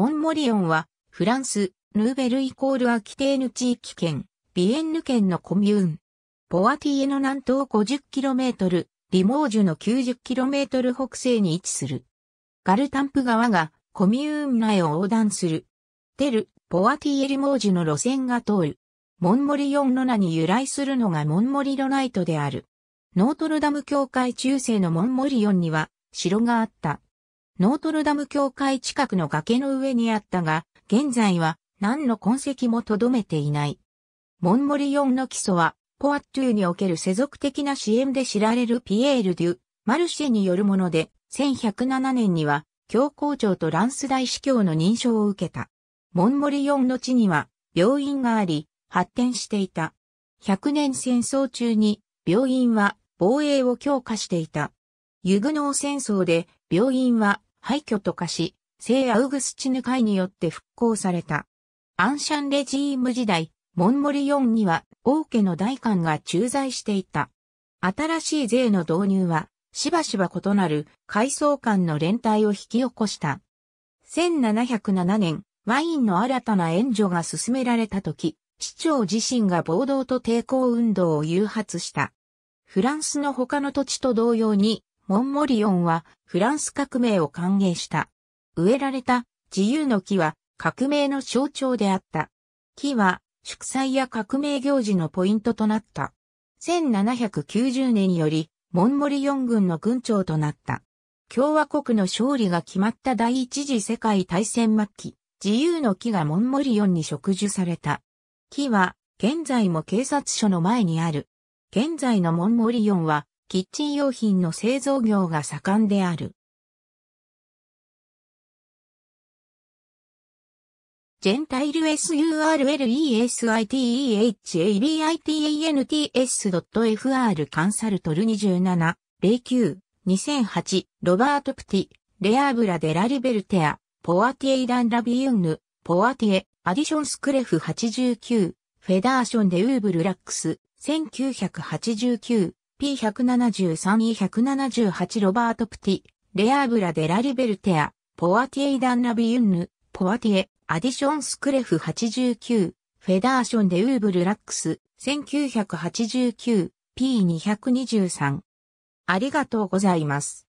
モンモリオンは、フランス、ヌーベルイコールアキテーヌ地域圏、ビエンヌ県のコミューン。ポワティエの南東 50km、リモージュの 90km 北西に位置する。ガルタンプ川がコミューン内を横断する。テル、ポワティエリモージュの路線が通る。モンモリオンの名に由来するのがモンモリロナイトである。ノートルダム教会中世のモンモリオンには城があった。ノートルダム教会近くの崖の上にあったが、現在は何の痕跡も留めていない。モンモリオンの基礎は、ポアットゥーにおける世俗的な支援で知られるピエール・デュ・マルシェによるもので、1107年には、教皇庁とランス大司教の認証を受けた。モンモリオンの地には、病院があり、発展していた。100年戦争中に、病院は防衛を強化していた。ユグノー戦争で、病院は廃墟と化し、聖アウグスチヌ会によって復興された。アンシャンレジーム時代、モンモリ4には王家の大官が駐在していた。新しい税の導入は、しばしば異なる階層間の連帯を引き起こした。1707年、ワインの新たな援助が進められた時、市長自身が暴動と抵抗運動を誘発した。フランスの他の土地と同様に、モンモリオンはフランス革命を歓迎した。植えられた自由の木は革命の象徴であった。木は祝祭や革命行事のポイントとなった。1790年よりモンモリオン軍の軍長となった。共和国の勝利が決まった第一次世界大戦末期、自由の木がモンモリオンに植樹された。木は現在も警察署の前にある。現在のモンモリオンはキッチン用品の製造業が盛んである。ジェンタイル surlesitehbitants.fr カンサルトル27、09、2008、ロバート・プティ、レアブラ・デラルベルテア、ポアティエイラン・ラビユンヌ、ポアティエ、アディション・スクレフ89、フェダーション・デ・ウーブル・ラックス、1989、P173E178 ロバート・プティ、レアーブラ・デラ・リベルテア、ポワティエ・イダン・ラビユンヌ、ポワティエ、アディション・スクレフ89、フェダーション・デ・ウーブル・ラックス、1989、P223。ありがとうございます。